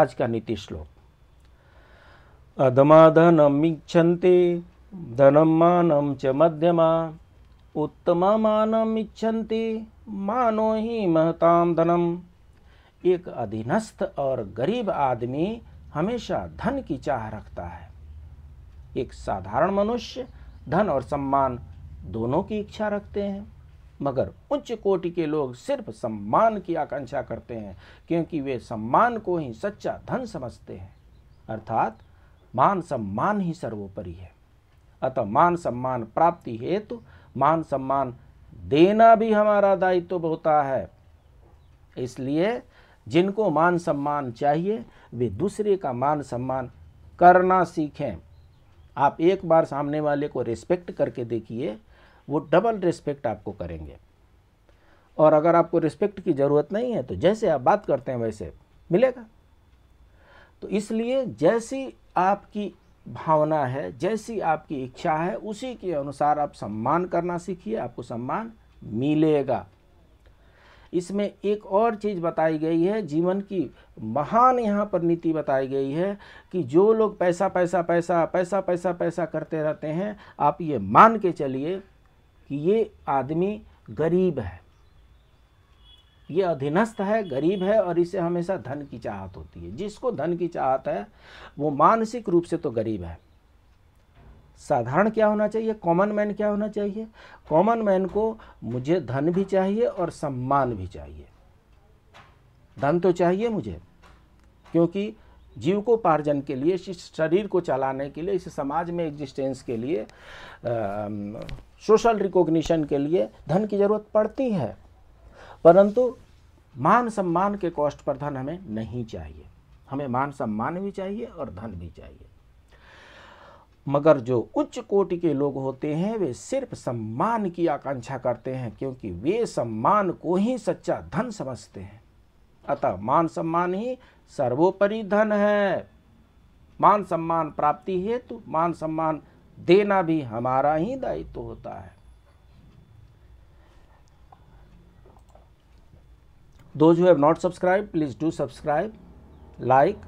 आज का नीति श्लोक अधमाधनम इच्छन्ते धनम मानम च मध्यमा उत्तम मानम इच्छन्ते मानो ही महताम धनम एक अधीनस्थ और गरीब आदमी हमेशा धन की चाह रखता है एक साधारण मनुष्य धन और सम्मान दोनों की इच्छा रखते हैं मगर उच्च कोटि के लोग सिर्फ सम्मान की आकांक्षा करते हैं क्योंकि वे सम्मान को ही सच्चा धन समझते हैं अर्थात मान सम्मान ही सर्वोपरि है अतः मान सम्मान प्राप्ति हेतु तो मान सम्मान देना भी हमारा दायित्व तो होता है इसलिए जिनको मान सम्मान चाहिए वे दूसरे का मान सम्मान करना सीखें आप एक बार सामने वाले को रिस्पेक्ट करके देखिए वो डबल रिस्पेक्ट आपको करेंगे और अगर आपको रिस्पेक्ट की ज़रूरत नहीं है तो जैसे आप बात करते हैं वैसे मिलेगा तो इसलिए जैसी आपकी भावना है जैसी आपकी इच्छा है उसी के अनुसार आप सम्मान करना सीखिए आपको सम्मान मिलेगा इसमें एक और चीज़ बताई गई है जीवन की महान यहाँ पर नीति बताई गई है कि जो लोग पैसा पैसा पैसा पैसा पैसा पैसा करते रहते हैं आप ये मान के चलिए कि ये आदमी गरीब है ये अधीनस्थ है गरीब है और इसे हमेशा धन की चाहत होती है जिसको धन की चाहत है वो मानसिक रूप से तो गरीब है साधारण क्या होना चाहिए कॉमन मैन क्या होना चाहिए कॉमन मैन को मुझे धन भी चाहिए और सम्मान भी चाहिए धन तो चाहिए मुझे क्योंकि जीव को पार्जन के लिए इस शरीर को चलाने के लिए इस समाज में एग्जिस्टेंस के लिए सोशल रिकॉग्निशन के लिए धन की ज़रूरत पड़ती है परंतु मान सम्मान के कॉस्ट पर धन हमें नहीं चाहिए हमें मान सम्मान भी चाहिए और धन भी चाहिए मगर जो उच्च कोटि के लोग होते हैं वे सिर्फ सम्मान की आकांक्षा करते हैं क्योंकि वे सम्मान को ही सच्चा धन समझते हैं अतः मान सम्मान ही सर्वोपरि धन है मान सम्मान प्राप्ति हेतु मान सम्मान देना भी हमारा ही दायित्व तो होता है those who have not subscribe please do subscribe like